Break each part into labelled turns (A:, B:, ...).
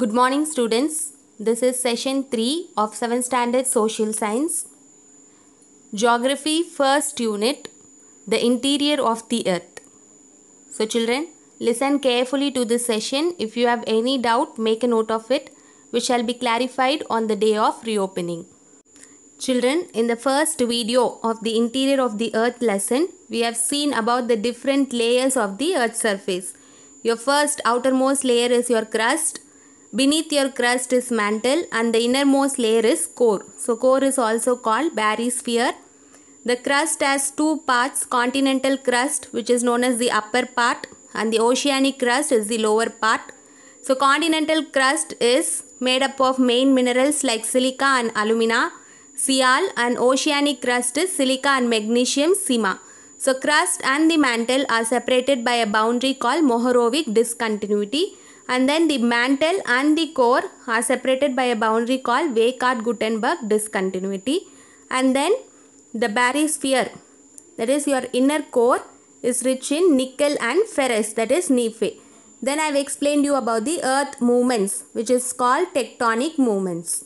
A: Good morning students. This is session 3 of 7th standard social science. Geography first unit The interior of the earth. So children listen carefully to this session. If you have any doubt make a note of it which shall be clarified on the day of reopening. Children in the first video of the interior of the earth lesson we have seen about the different layers of the earth surface. Your first outermost layer is your crust Beneath your crust is mantle and the innermost layer is core. So core is also called barysphere. The crust has two parts, continental crust which is known as the upper part and the oceanic crust is the lower part. So continental crust is made up of main minerals like silica and alumina, sial and oceanic crust is silica and magnesium, sima. So crust and the mantle are separated by a boundary called Mohorovic discontinuity and then the mantle and the core are separated by a boundary called Weikart-Gutenberg discontinuity and then the barysphere that is your inner core is rich in nickel and ferrous that is Nephe. Then I have explained you about the earth movements which is called tectonic movements.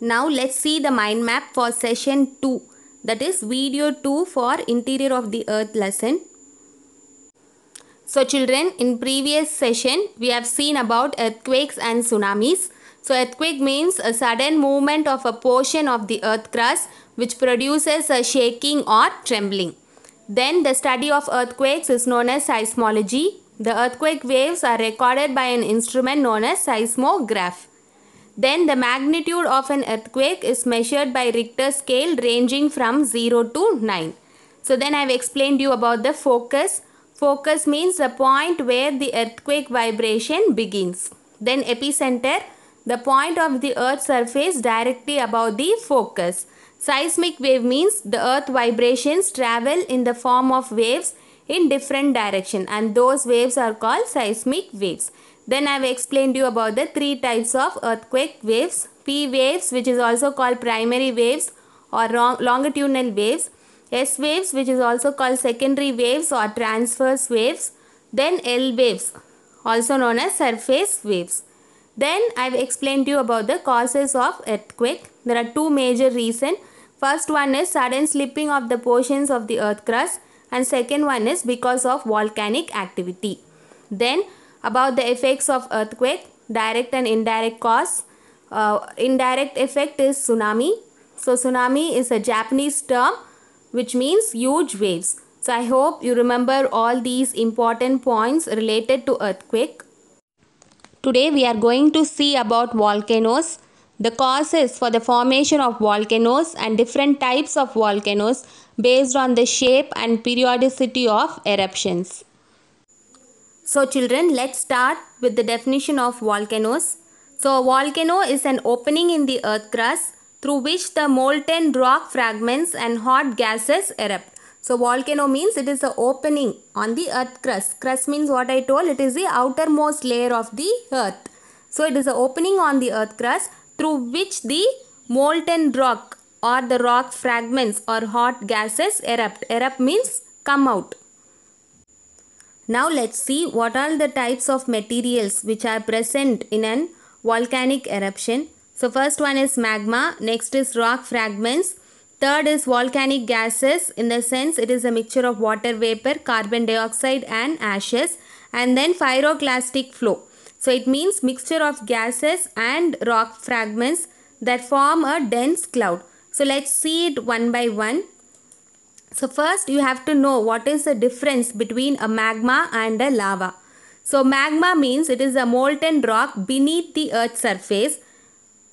A: Now let's see the mind map for session 2 that is video 2 for interior of the earth lesson. So children, in previous session, we have seen about earthquakes and tsunamis. So earthquake means a sudden movement of a portion of the earth crust which produces a shaking or trembling. Then the study of earthquakes is known as seismology. The earthquake waves are recorded by an instrument known as seismograph. Then the magnitude of an earthquake is measured by Richter scale ranging from 0 to 9. So then I have explained you about the focus, Focus means the point where the earthquake vibration begins. Then epicenter, the point of the earth's surface directly above the focus. Seismic wave means the earth vibrations travel in the form of waves in different direction and those waves are called seismic waves. Then I have explained you about the three types of earthquake waves. P waves which is also called primary waves or long longitudinal waves. S waves which is also called secondary waves or transverse waves. Then L waves also known as surface waves. Then I've explained to you about the causes of earthquake. There are two major reasons. First one is sudden slipping of the portions of the earth crust and second one is because of volcanic activity. Then about the effects of earthquake, direct and indirect cause. Uh, indirect effect is tsunami. So tsunami is a Japanese term which means huge waves. So I hope you remember all these important points related to earthquake. Today we are going to see about volcanoes, the causes for the formation of volcanoes and different types of volcanoes based on the shape and periodicity of eruptions. So children, let's start with the definition of volcanoes. So a volcano is an opening in the earth crust through which the molten rock fragments and hot gases erupt. So volcano means it is the opening on the earth crust. Crust means what I told it is the outermost layer of the earth. So it is the opening on the earth crust through which the molten rock or the rock fragments or hot gases erupt. Erupt means come out. Now let's see what are the types of materials which are present in an volcanic eruption. So first one is magma, next is rock fragments, third is volcanic gases in the sense it is a mixture of water vapor, carbon dioxide and ashes and then pyroclastic flow. So it means mixture of gases and rock fragments that form a dense cloud. So let's see it one by one. So first you have to know what is the difference between a magma and a lava. So magma means it is a molten rock beneath the earth's surface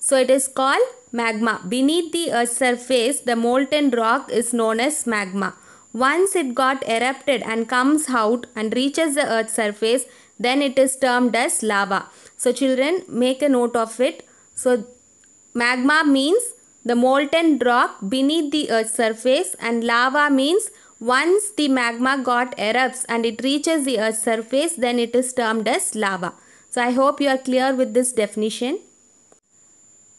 A: so it is called magma. Beneath the earth's surface, the molten rock is known as magma. Once it got erupted and comes out and reaches the earth's surface, then it is termed as lava. So children, make a note of it. So magma means the molten rock beneath the earth's surface and lava means once the magma got erupts and it reaches the earth's surface, then it is termed as lava. So I hope you are clear with this definition.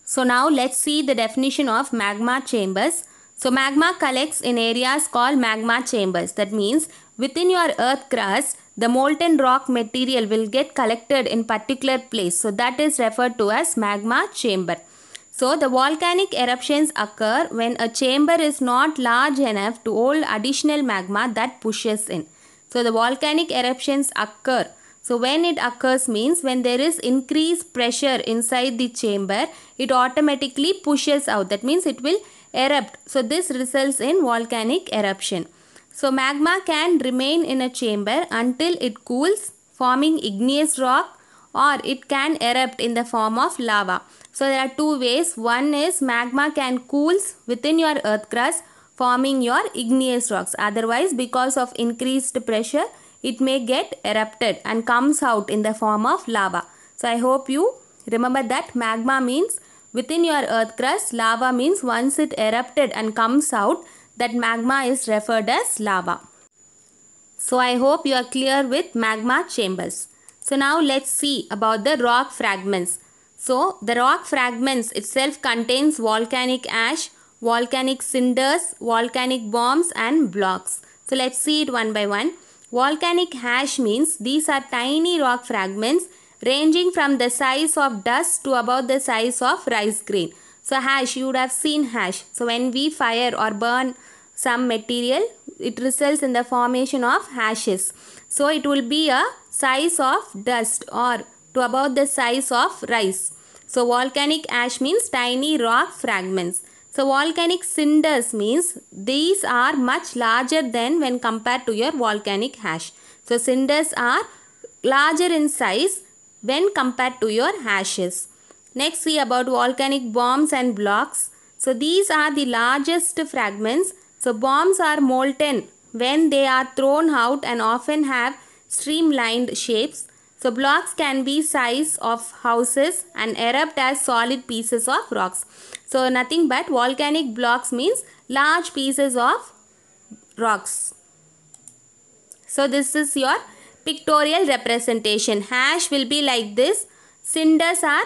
A: So now let's see the definition of magma chambers. So magma collects in areas called magma chambers. That means within your earth crust, the molten rock material will get collected in particular place. So that is referred to as magma chamber. So the volcanic eruptions occur when a chamber is not large enough to hold additional magma that pushes in. So the volcanic eruptions occur so when it occurs means when there is increased pressure inside the chamber, it automatically pushes out. That means it will erupt. So this results in volcanic eruption. So magma can remain in a chamber until it cools forming igneous rock or it can erupt in the form of lava. So there are two ways. One is magma can cools within your earth crust forming your igneous rocks. Otherwise because of increased pressure it may get erupted and comes out in the form of lava. So I hope you remember that magma means within your earth crust, lava means once it erupted and comes out, that magma is referred as lava. So I hope you are clear with magma chambers. So now let's see about the rock fragments. So the rock fragments itself contains volcanic ash, volcanic cinders, volcanic bombs and blocks. So let's see it one by one. Volcanic ash means these are tiny rock fragments ranging from the size of dust to about the size of rice grain. So ash, you would have seen ash. So when we fire or burn some material, it results in the formation of ashes. So it will be a size of dust or to about the size of rice. So volcanic ash means tiny rock fragments. So volcanic cinders means these are much larger than when compared to your volcanic ash. So cinders are larger in size when compared to your ashes. Next we about volcanic bombs and blocks. So these are the largest fragments. So bombs are molten when they are thrown out and often have streamlined shapes. So blocks can be size of houses and erupt as solid pieces of rocks. So nothing but volcanic blocks means large pieces of rocks. So this is your pictorial representation. Ash will be like this. Cinders are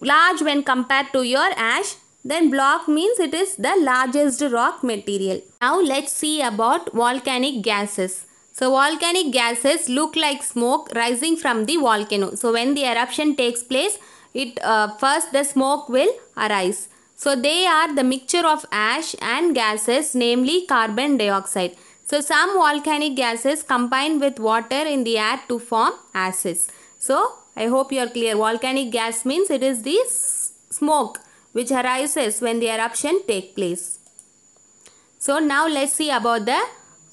A: large when compared to your ash. Then block means it is the largest rock material. Now let's see about volcanic gases. So volcanic gases look like smoke rising from the volcano. So when the eruption takes place, it uh, first the smoke will arise. So they are the mixture of ash and gases namely carbon dioxide. So some volcanic gases combine with water in the air to form ashes. So I hope you are clear. Volcanic gas means it is the smoke which arises when the eruption take place. So now let's see about the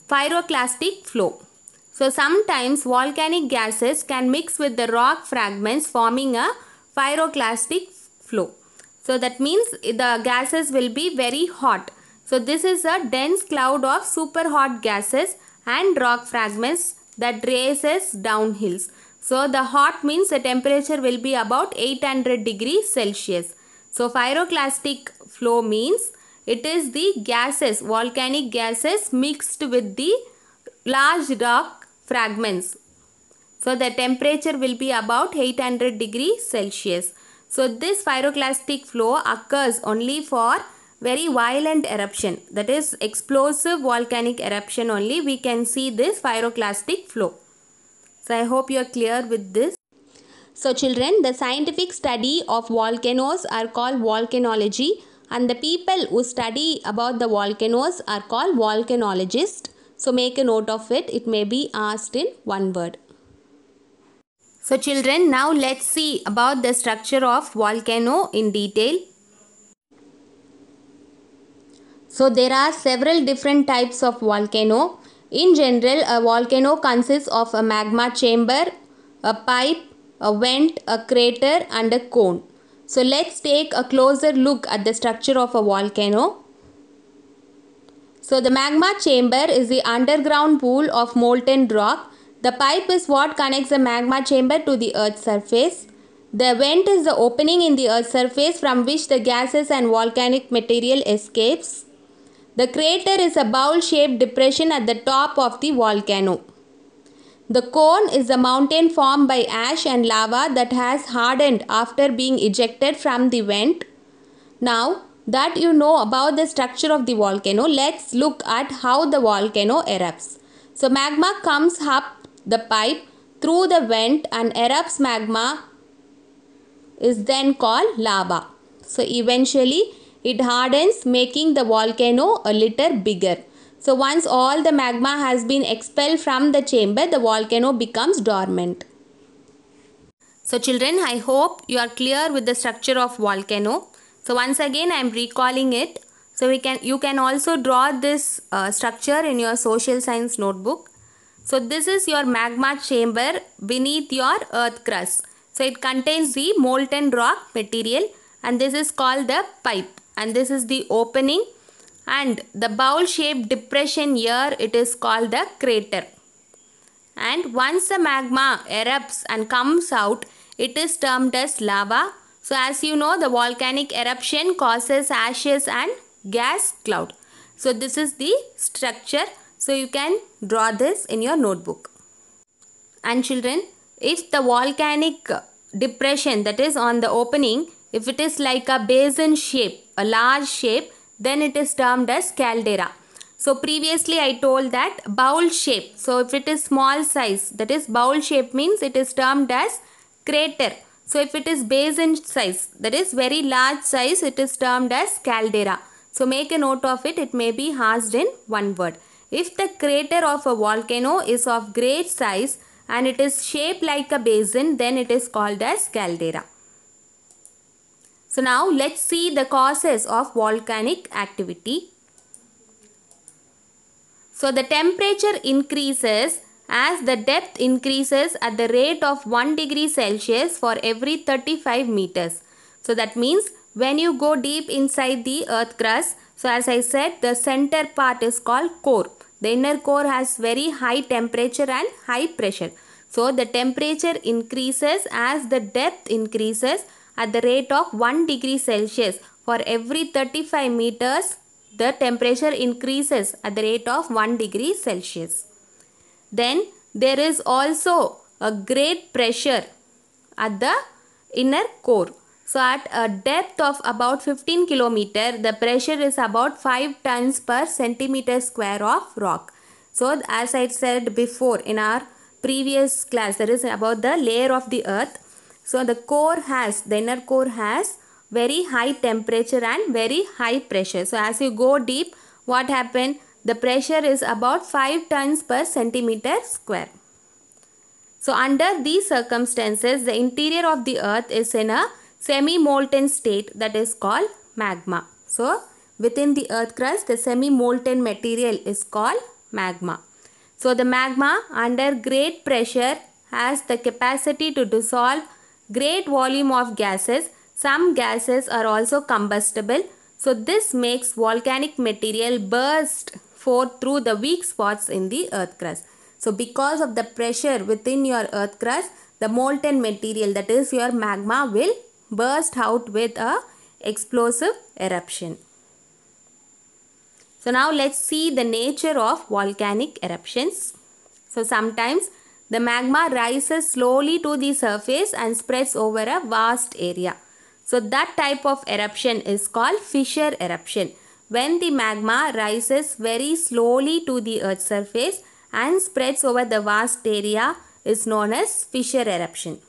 A: pyroclastic flow. So sometimes volcanic gases can mix with the rock fragments forming a pyroclastic flow. So that means the gases will be very hot. So this is a dense cloud of super hot gases and rock fragments that races down hills. So the hot means the temperature will be about 800 degrees Celsius. So pyroclastic flow means it is the gases, volcanic gases mixed with the large rock fragments so the temperature will be about 800 degree Celsius. So this pyroclastic flow occurs only for very violent eruption that is explosive volcanic eruption only we can see this pyroclastic flow. So I hope you are clear with this. So children the scientific study of volcanoes are called volcanology and the people who study about the volcanoes are called volcanologists. So make a note of it. It may be asked in one word. So children, now let's see about the structure of volcano in detail. So there are several different types of volcano. In general, a volcano consists of a magma chamber, a pipe, a vent, a crater and a cone. So let's take a closer look at the structure of a volcano. So the magma chamber is the underground pool of molten rock the pipe is what connects the magma chamber to the earth's surface. The vent is the opening in the earth's surface from which the gases and volcanic material escapes. The crater is a bowl-shaped depression at the top of the volcano. The cone is a mountain formed by ash and lava that has hardened after being ejected from the vent. Now that you know about the structure of the volcano, let's look at how the volcano erupts. So magma comes up the pipe through the vent and erupts magma is then called lava. So eventually it hardens making the volcano a little bigger. So once all the magma has been expelled from the chamber, the volcano becomes dormant. So children, I hope you are clear with the structure of volcano. So once again, I am recalling it. So we can you can also draw this uh, structure in your social science notebook. So this is your magma chamber beneath your earth crust. So it contains the molten rock material and this is called the pipe and this is the opening and the bowl shaped depression here it is called the crater. And once the magma erupts and comes out it is termed as lava. So as you know the volcanic eruption causes ashes and gas cloud. So this is the structure so you can draw this in your notebook. And children, if the volcanic depression that is on the opening, if it is like a basin shape, a large shape, then it is termed as caldera. So previously I told that bowl shape. So if it is small size, that is bowl shape means it is termed as crater. So if it is basin size, that is very large size, it is termed as caldera. So make a note of it, it may be housed in one word. If the crater of a volcano is of great size and it is shaped like a basin, then it is called as caldera. So now let's see the causes of volcanic activity. So the temperature increases as the depth increases at the rate of 1 degree Celsius for every 35 meters. So that means when you go deep inside the earth crust, so as I said the center part is called core. The inner core has very high temperature and high pressure. So the temperature increases as the depth increases at the rate of 1 degree Celsius. For every 35 meters, the temperature increases at the rate of 1 degree Celsius. Then there is also a great pressure at the inner core. So at a depth of about 15 kilometer, the pressure is about 5 tons per centimeter square of rock. So as I said before in our previous class, that is about the layer of the earth. So the core has, the inner core has very high temperature and very high pressure. So as you go deep, what happened? The pressure is about 5 tons per centimeter square. So under these circumstances, the interior of the earth is in a semi-molten state that is called magma. So, within the earth crust, the semi-molten material is called magma. So, the magma under great pressure has the capacity to dissolve great volume of gases. Some gases are also combustible. So, this makes volcanic material burst forth through the weak spots in the earth crust. So, because of the pressure within your earth crust, the molten material that is your magma will burst out with a explosive eruption. So now let's see the nature of volcanic eruptions. So sometimes the magma rises slowly to the surface and spreads over a vast area. So that type of eruption is called fissure eruption. When the magma rises very slowly to the earth's surface and spreads over the vast area is known as fissure eruption.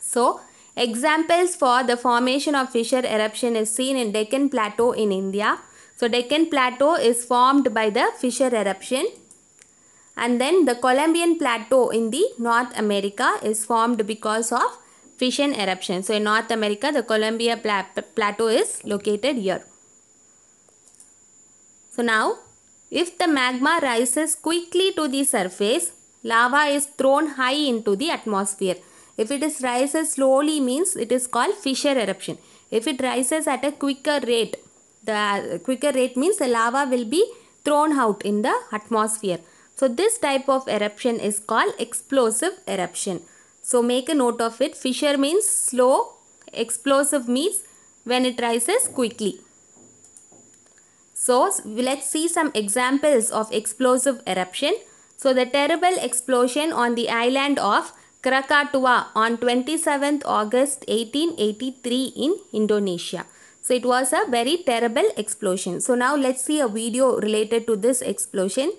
A: So Examples for the formation of fissure eruption is seen in Deccan Plateau in India. So Deccan Plateau is formed by the fissure eruption. And then the Colombian Plateau in the North America is formed because of fission eruption. So in North America, the Columbia pla Plateau is located here. So now, if the magma rises quickly to the surface, lava is thrown high into the atmosphere. If it is rises slowly means it is called fissure eruption. If it rises at a quicker rate, the quicker rate means the lava will be thrown out in the atmosphere. So this type of eruption is called explosive eruption. So make a note of it. Fissure means slow, explosive means when it rises quickly. So let's see some examples of explosive eruption. So the terrible explosion on the island of Krakatoa on 27th August 1883 in Indonesia. So it was a very terrible explosion. So now let's see a video related to this explosion.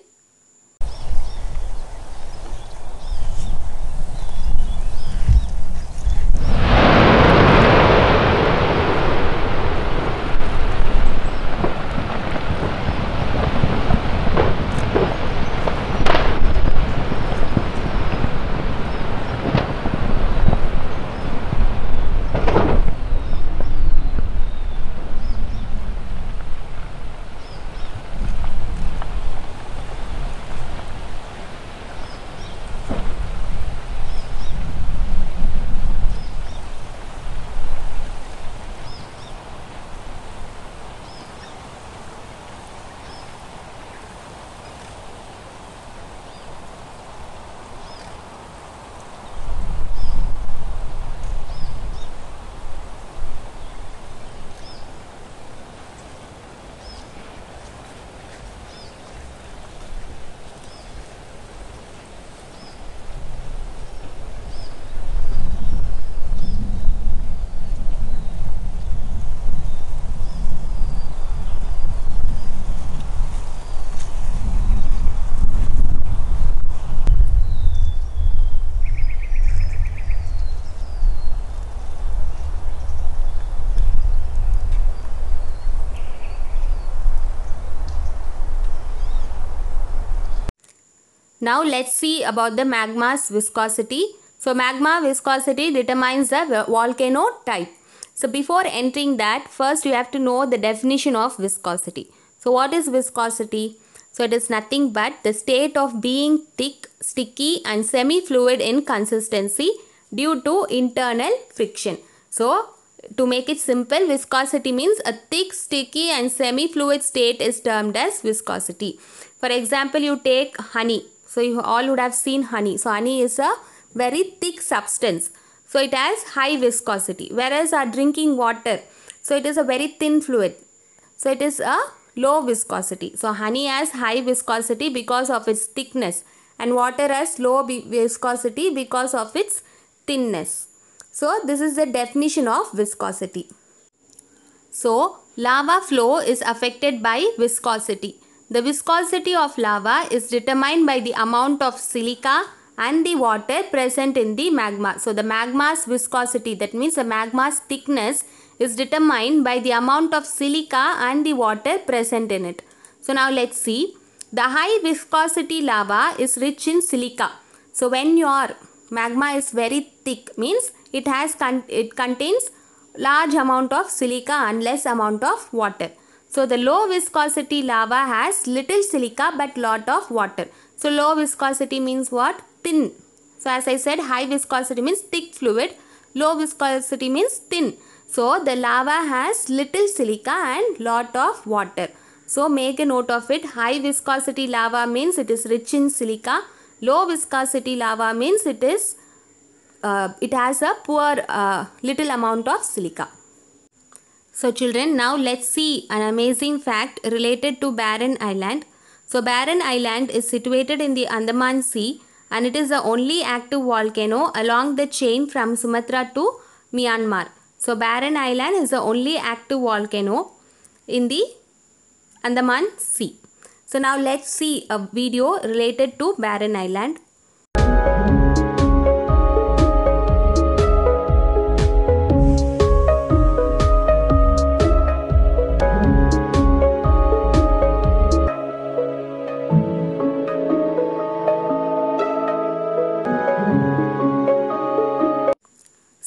A: Now let's see about the magma's viscosity. So magma viscosity determines the volcano type. So before entering that, first you have to know the definition of viscosity. So what is viscosity? So it is nothing but the state of being thick, sticky and semi-fluid in consistency due to internal friction. So to make it simple, viscosity means a thick, sticky and semi-fluid state is termed as viscosity. For example, you take honey. So you all would have seen honey. So honey is a very thick substance. So it has high viscosity. Whereas our drinking water, so it is a very thin fluid. So it is a low viscosity. So honey has high viscosity because of its thickness and water has low viscosity because of its thinness. So this is the definition of viscosity. So lava flow is affected by viscosity. The viscosity of lava is determined by the amount of silica and the water present in the magma. So the magma's viscosity that means the magma's thickness is determined by the amount of silica and the water present in it. So now let's see. The high viscosity lava is rich in silica. So when your magma is very thick means it has con it contains large amount of silica and less amount of water. So the low viscosity lava has little silica but lot of water. So low viscosity means what? Thin. So as I said high viscosity means thick fluid. Low viscosity means thin. So the lava has little silica and lot of water. So make a note of it. High viscosity lava means it is rich in silica. Low viscosity lava means it is uh, it has a poor uh, little amount of silica. So children, now let's see an amazing fact related to Barren Island. So Barren Island is situated in the Andaman Sea and it is the only active volcano along the chain from Sumatra to Myanmar. So Barren Island is the only active volcano in the Andaman Sea. So now let's see a video related to Barren Island.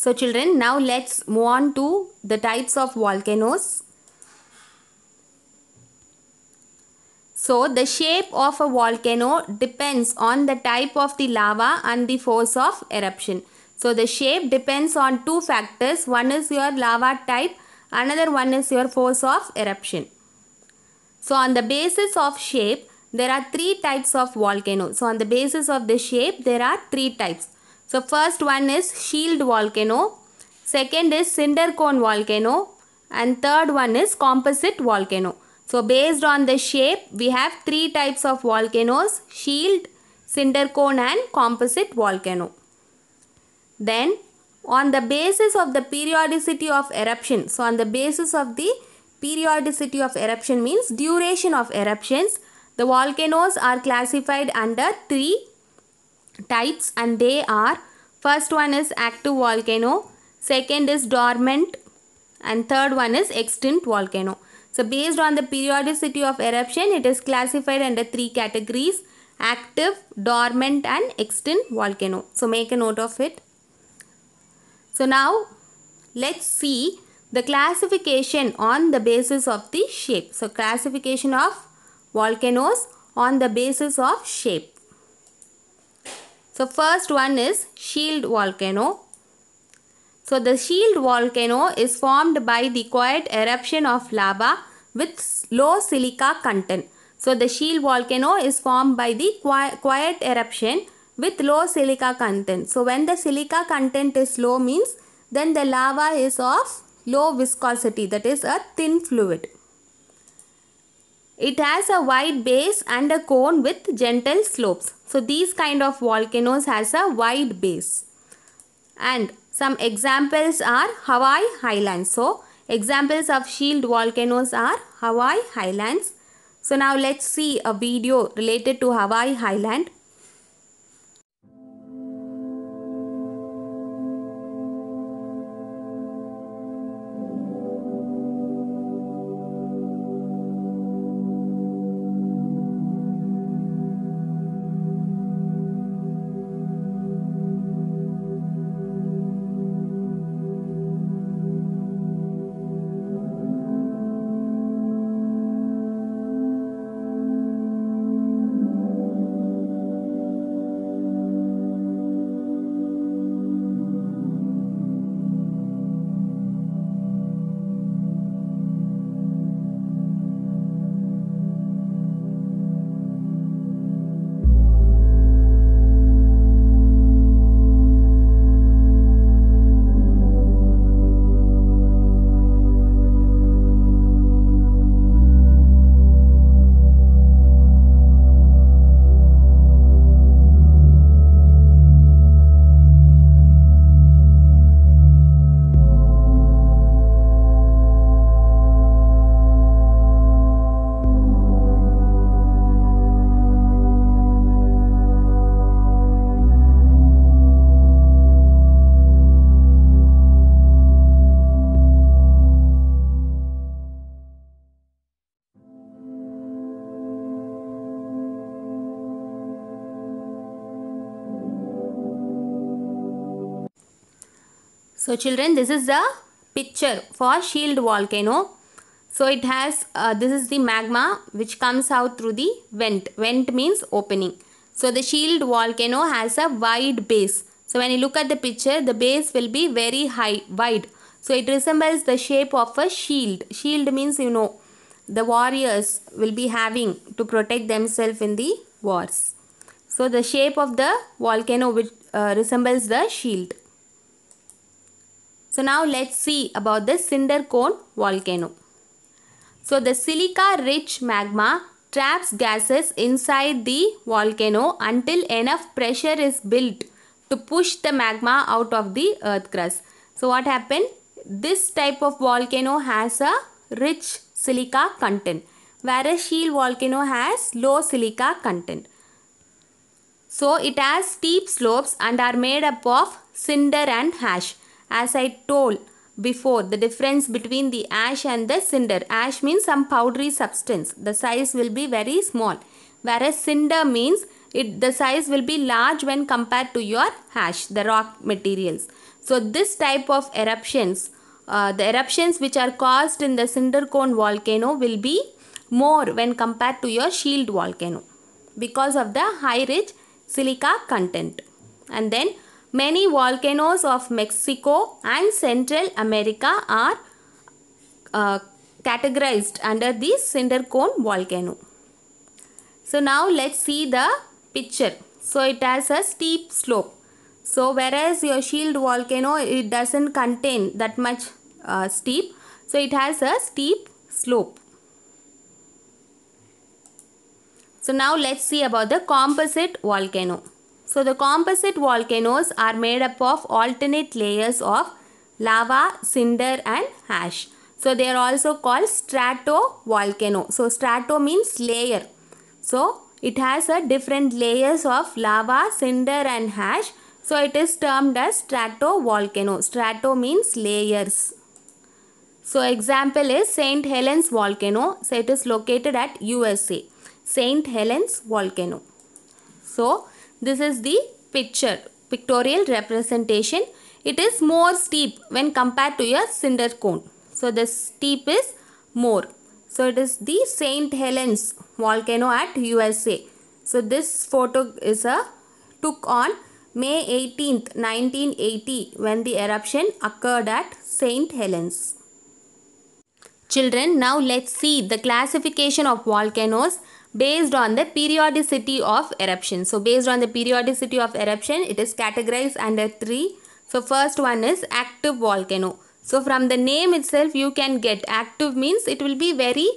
A: So children, now let's move on to the types of volcanoes. So the shape of a volcano depends on the type of the lava and the force of eruption. So the shape depends on two factors. One is your lava type, another one is your force of eruption. So on the basis of shape, there are three types of volcanoes. So on the basis of the shape, there are three types. So first one is shield volcano, second is cinder cone volcano and third one is composite volcano. So based on the shape we have three types of volcanoes shield, cinder cone and composite volcano. Then on the basis of the periodicity of eruption. So on the basis of the periodicity of eruption means duration of eruptions. The volcanoes are classified under three types and they are first one is active volcano, second is dormant and third one is extinct volcano. So based on the periodicity of eruption, it is classified under three categories active, dormant and extinct volcano. So make a note of it. So now let's see the classification on the basis of the shape. So classification of volcanoes on the basis of shape. So first one is shield volcano. So the shield volcano is formed by the quiet eruption of lava with low silica content. So the shield volcano is formed by the quiet eruption with low silica content. So when the silica content is low means then the lava is of low viscosity that is a thin fluid. It has a wide base and a cone with gentle slopes. So these kind of volcanoes has a wide base. And some examples are Hawaii Highlands. So examples of shield volcanoes are Hawaii Highlands. So now let's see a video related to Hawaii Highland. So children, this is the picture for shield volcano. So it has, uh, this is the magma which comes out through the vent. Vent means opening. So the shield volcano has a wide base. So when you look at the picture, the base will be very high, wide. So it resembles the shape of a shield. Shield means, you know, the warriors will be having to protect themselves in the wars. So the shape of the volcano which uh, resembles the shield. So now let's see about the cinder cone volcano. So the silica rich magma traps gases inside the volcano until enough pressure is built to push the magma out of the earth crust. So what happened? This type of volcano has a rich silica content whereas shield volcano has low silica content. So it has steep slopes and are made up of cinder and ash. As I told before, the difference between the ash and the cinder. Ash means some powdery substance. The size will be very small. Whereas cinder means it the size will be large when compared to your ash, the rock materials. So this type of eruptions, uh, the eruptions which are caused in the cinder cone volcano will be more when compared to your shield volcano because of the high rich silica content. And then Many volcanoes of Mexico and Central America are uh, categorized under the cinder cone volcano. So now let's see the picture. So it has a steep slope. So whereas your shield volcano it doesn't contain that much uh, steep. So it has a steep slope. So now let's see about the composite volcano. So the composite volcanoes are made up of alternate layers of lava, cinder and ash. So they are also called stratovolcano. So strato means layer. So it has a different layers of lava, cinder and ash. So it is termed as stratovolcano. Strato means layers. So example is St. Helens volcano. So it is located at USA. St. Helens volcano. So this is the picture, pictorial representation. It is more steep when compared to your cinder cone. So the steep is more. So it is the St. Helens volcano at USA. So this photo is a took on May 18, 1980 when the eruption occurred at St. Helens. Children, now let's see the classification of volcanoes based on the periodicity of eruption. So based on the periodicity of eruption, it is categorized under three. So first one is active volcano. So from the name itself, you can get active means it will be very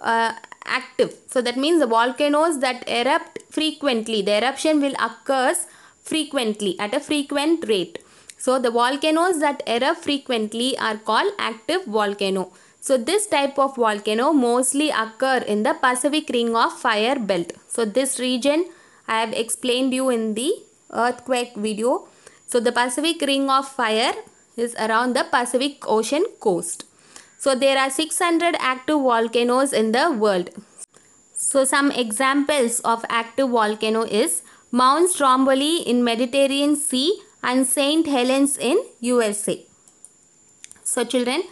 A: uh, active. So that means the volcanoes that erupt frequently, the eruption will occurs frequently at a frequent rate. So the volcanoes that erupt frequently are called active volcano. So this type of volcano mostly occur in the Pacific Ring of Fire belt. So this region I have explained you in the earthquake video. So the Pacific Ring of Fire is around the Pacific Ocean coast. So there are 600 active volcanoes in the world. So some examples of active volcano is Mount Stromboli in Mediterranean Sea and St. Helens in USA. So children,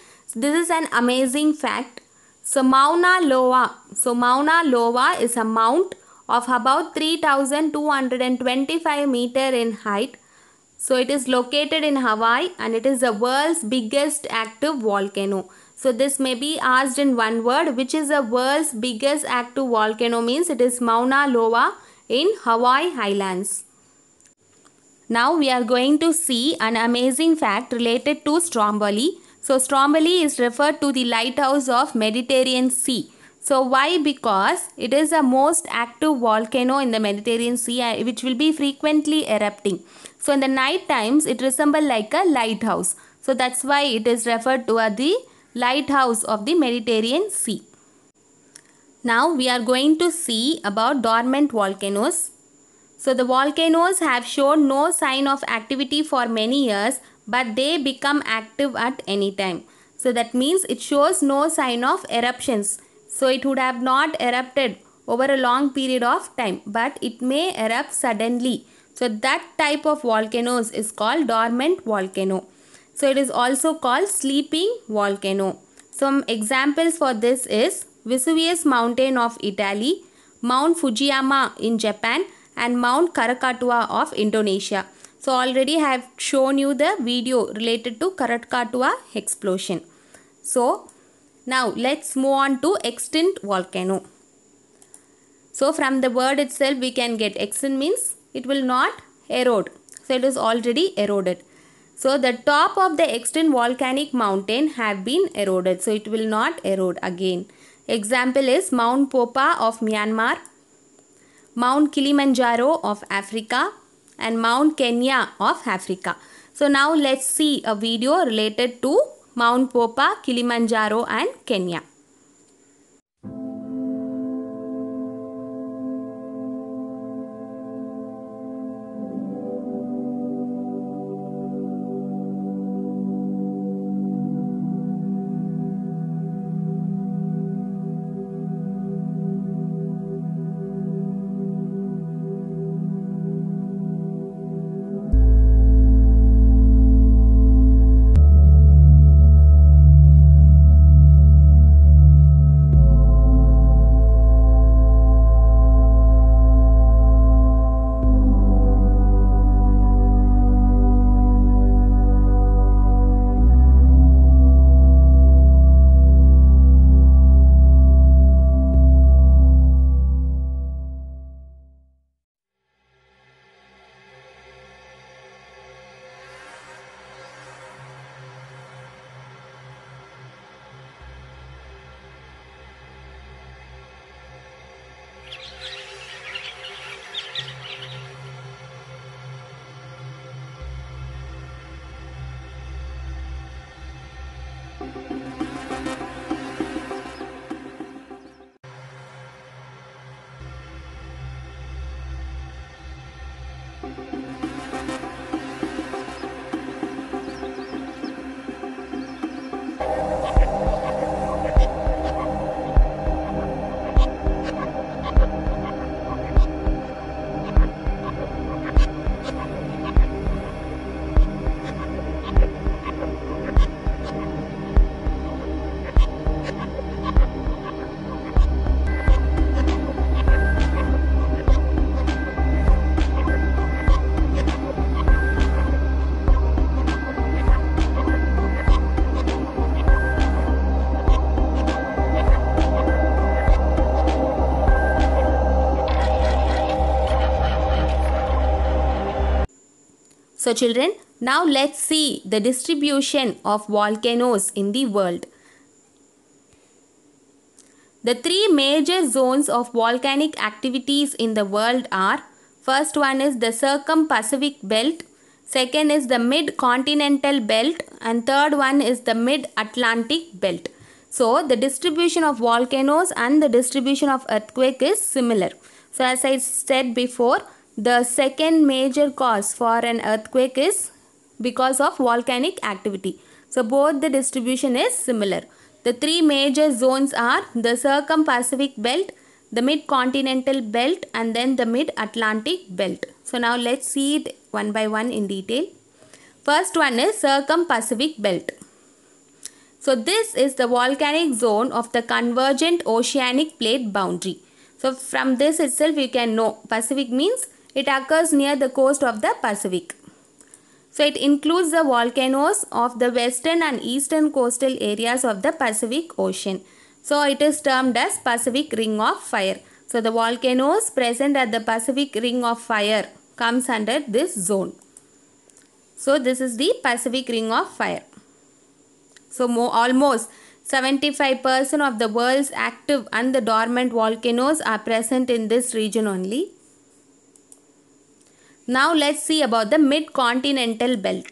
A: this is an amazing fact. So Mauna Loa. So Mauna Loa is a mount of about 3225 meter in height. So it is located in Hawaii and it is the world's biggest active volcano. So this may be asked in one word which is the world's biggest active volcano means it is Mauna Loa in Hawaii Highlands. Now we are going to see an amazing fact related to Stromboli. So Stromboli is referred to the lighthouse of Mediterranean Sea. So why? Because it is the most active volcano in the Mediterranean Sea uh, which will be frequently erupting. So in the night times it resembles like a lighthouse. So that's why it is referred to as the lighthouse of the Mediterranean Sea. Now we are going to see about dormant volcanoes. So the volcanoes have shown no sign of activity for many years but they become active at any time. So that means it shows no sign of eruptions. So it would have not erupted over a long period of time, but it may erupt suddenly. So that type of volcanoes is called dormant volcano. So it is also called sleeping volcano. Some examples for this is Vesuvius mountain of Italy, Mount Fujiyama in Japan and Mount Krakatoa of Indonesia. So already I have shown you the video related to Karatkatua explosion. So now let's move on to extinct volcano. So from the word itself we can get extinct means it will not erode. So it is already eroded. So the top of the extinct volcanic mountain have been eroded. So it will not erode again. Example is Mount Popa of Myanmar, Mount Kilimanjaro of Africa, and Mount Kenya of Africa. So now let's see a video related to Mount Popa, Kilimanjaro and Kenya. So children, now let's see the distribution of volcanoes in the world. The three major zones of volcanic activities in the world are first one is the circum-Pacific belt, second is the mid-continental belt and third one is the mid-Atlantic belt. So the distribution of volcanoes and the distribution of earthquake is similar. So as I said before, the second major cause for an earthquake is because of volcanic activity. So both the distribution is similar. The three major zones are the circumpacific belt, the mid-continental belt and then the mid-Atlantic belt. So now let's see it one by one in detail. First one is circumpacific belt. So this is the volcanic zone of the convergent oceanic plate boundary. So from this itself you can know Pacific means it occurs near the coast of the Pacific. So it includes the volcanoes of the western and eastern coastal areas of the Pacific Ocean. So it is termed as Pacific Ring of Fire. So the volcanoes present at the Pacific Ring of Fire comes under this zone. So this is the Pacific Ring of Fire. So more, almost 75% of the world's active and the dormant volcanoes are present in this region only. Now let's see about the mid-continental belt.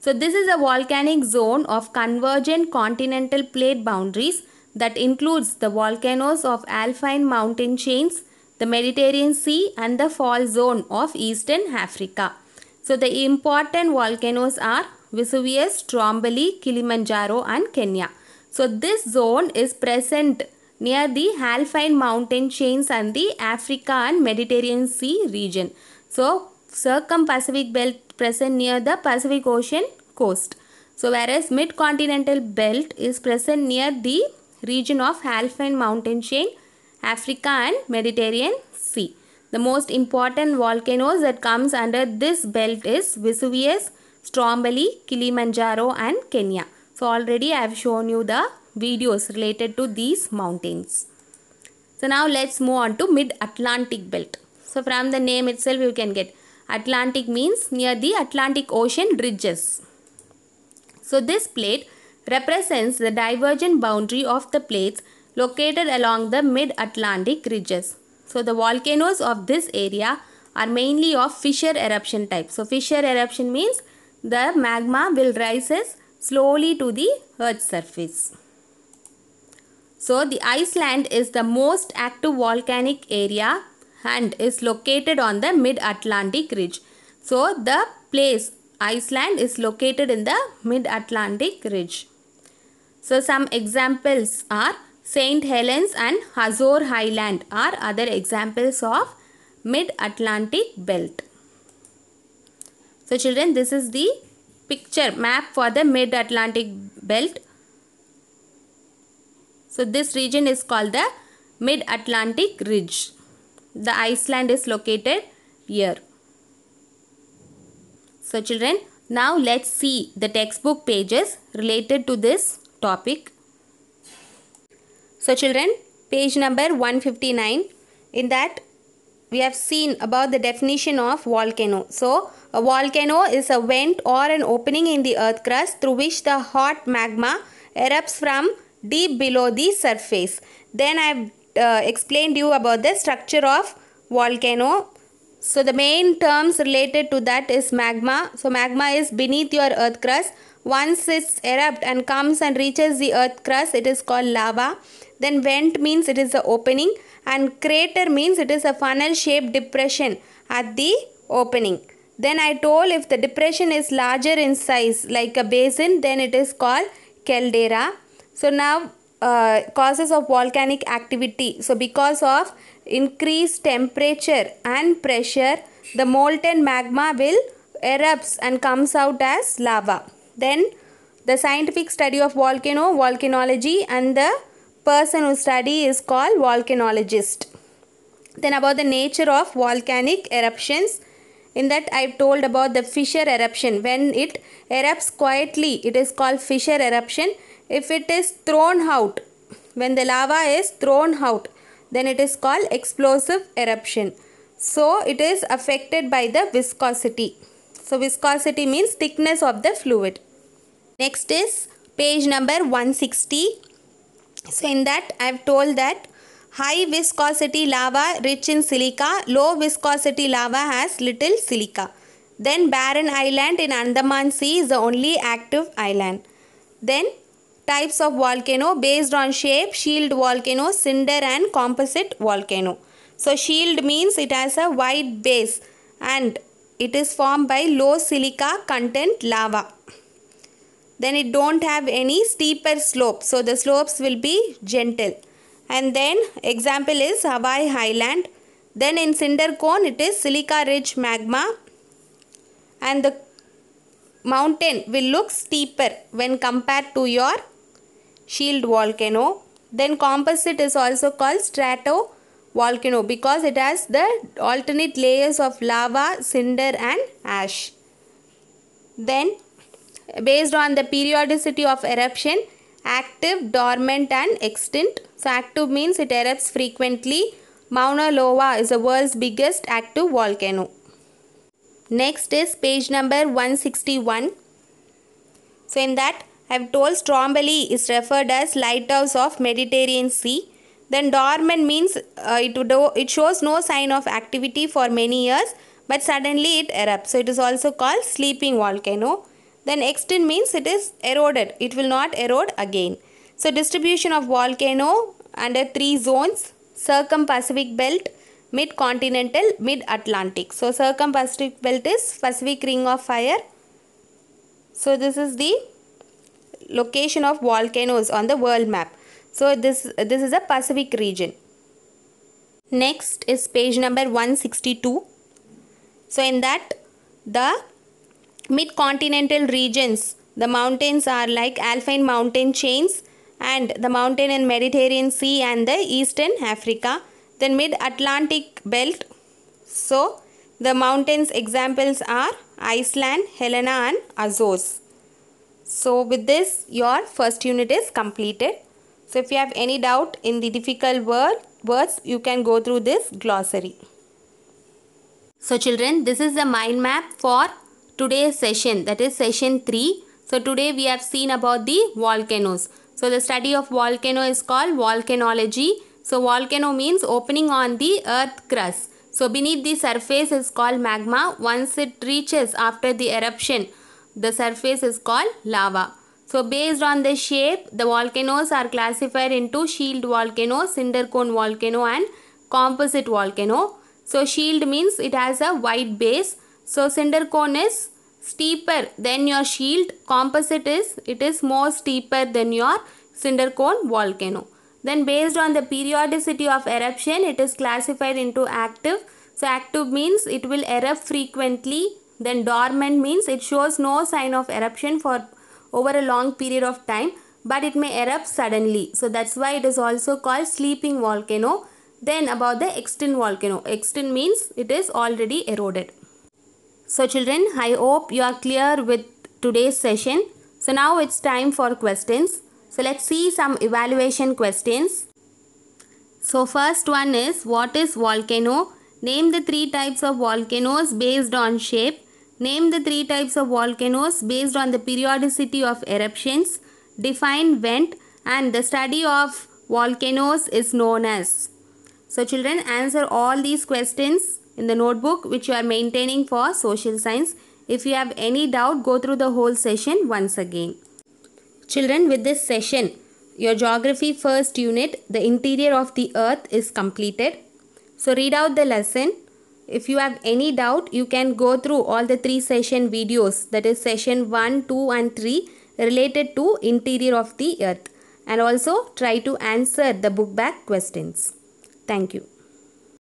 A: So this is a volcanic zone of convergent continental plate boundaries that includes the volcanoes of Alpine mountain chains, the Mediterranean Sea and the fall zone of eastern Africa. So the important volcanoes are Vesuvius, Stromboli, Kilimanjaro and Kenya. So this zone is present near the Alpine mountain chains and the Africa and Mediterranean Sea region. So, circum-Pacific belt present near the Pacific Ocean coast. So, whereas mid-continental belt is present near the region of Alpine mountain chain, Africa and Mediterranean Sea. The most important volcanoes that comes under this belt is Vesuvius, Stromboli, Kilimanjaro and Kenya. So already I have shown you the videos related to these mountains. So now let's move on to mid-Atlantic belt. So from the name itself you can get Atlantic means near the Atlantic Ocean ridges. So this plate represents the divergent boundary of the plates located along the mid-Atlantic ridges. So the volcanoes of this area are mainly of fissure eruption type. So fissure eruption means the magma will rises slowly to the earth's surface. So the Iceland is the most active volcanic area and is located on the mid-Atlantic ridge. So the place Iceland is located in the mid-Atlantic ridge. So some examples are St. Helens and Hazor Highland are other examples of mid-Atlantic belt. So children this is the picture map for the mid-Atlantic belt. So this region is called the mid-Atlantic ridge the Iceland is located here. So children, now let's see the textbook pages related to this topic. So children, page number 159. In that, we have seen about the definition of volcano. So, a volcano is a vent or an opening in the earth crust through which the hot magma erupts from deep below the surface. Then I have uh, explained you about the structure of volcano. So the main terms related to that is magma. So magma is beneath your earth crust. Once it's erupt and comes and reaches the earth crust, it is called lava. Then vent means it is the opening and crater means it is a funnel shaped depression at the opening. Then I told if the depression is larger in size like a basin, then it is called caldera. So now uh, causes of volcanic activity. So, because of increased temperature and pressure, the molten magma will erupts and comes out as lava. Then, the scientific study of volcano, volcanology and the person who study is called volcanologist. Then about the nature of volcanic eruptions. In that I've told about the fissure eruption. When it erupts quietly, it is called fissure eruption. If it is thrown out, when the lava is thrown out, then it is called explosive eruption. So it is affected by the viscosity. So viscosity means thickness of the fluid. Next is page number 160. So in that I have told that high viscosity lava rich in silica, low viscosity lava has little silica. Then barren island in Andaman Sea is the only active island. Then Types of volcano based on shape, shield volcano, cinder and composite volcano. So shield means it has a wide base and it is formed by low silica content lava. Then it don't have any steeper slope. So the slopes will be gentle. And then example is Hawaii Highland. Then in cinder cone it is silica rich magma. And the mountain will look steeper when compared to your shield volcano. Then composite is also called strato volcano because it has the alternate layers of lava, cinder and ash. Then based on the periodicity of eruption, active, dormant and extinct. So active means it erupts frequently. Mauna Loa is the world's biggest active volcano. Next is page number 161. So in that have told Stromboli is referred as lighthouse of Mediterranean Sea. Then dormant means uh, it, it shows no sign of activity for many years but suddenly it erupts. So it is also called sleeping volcano. Then extinct means it is eroded. It will not erode again. So distribution of volcano under three zones, circum-Pacific belt, mid-continental, mid-Atlantic. So circum-Pacific belt is Pacific ring of fire. So this is the location of volcanoes on the world map. So this, this is a Pacific region. Next is page number 162. So in that the mid-continental regions the mountains are like alpine mountain chains and the mountain in Mediterranean Sea and the eastern Africa. Then mid-Atlantic belt. So the mountains examples are Iceland, Helena and Azores. So with this your first unit is completed. So if you have any doubt in the difficult word, words you can go through this glossary. So children this is the mind map for today's session that is session 3. So today we have seen about the volcanoes. So the study of volcano is called volcanology. So volcano means opening on the earth crust. So beneath the surface is called magma. Once it reaches after the eruption, the surface is called lava. So based on the shape, the volcanoes are classified into shield volcano, cinder cone volcano and composite volcano. So shield means it has a wide base. So cinder cone is steeper than your shield. Composite is it is more steeper than your cinder cone volcano. Then based on the periodicity of eruption, it is classified into active. So active means it will erupt frequently then dormant means it shows no sign of eruption for over a long period of time but it may erupt suddenly. So that's why it is also called sleeping volcano. Then about the extinct volcano. Extinct means it is already eroded. So children, I hope you are clear with today's session. So now it's time for questions. So let's see some evaluation questions. So first one is what is volcano? Name the three types of volcanoes based on shape. Name the three types of volcanoes based on the periodicity of eruptions. Define vent and the study of volcanoes is known as. So children answer all these questions in the notebook which you are maintaining for social science. If you have any doubt go through the whole session once again. Children with this session your geography first unit the interior of the earth is completed. So read out the lesson. If you have any doubt, you can go through all the three session videos that is session 1, 2 and 3 related to interior of the earth and also try to answer the book back questions. Thank you.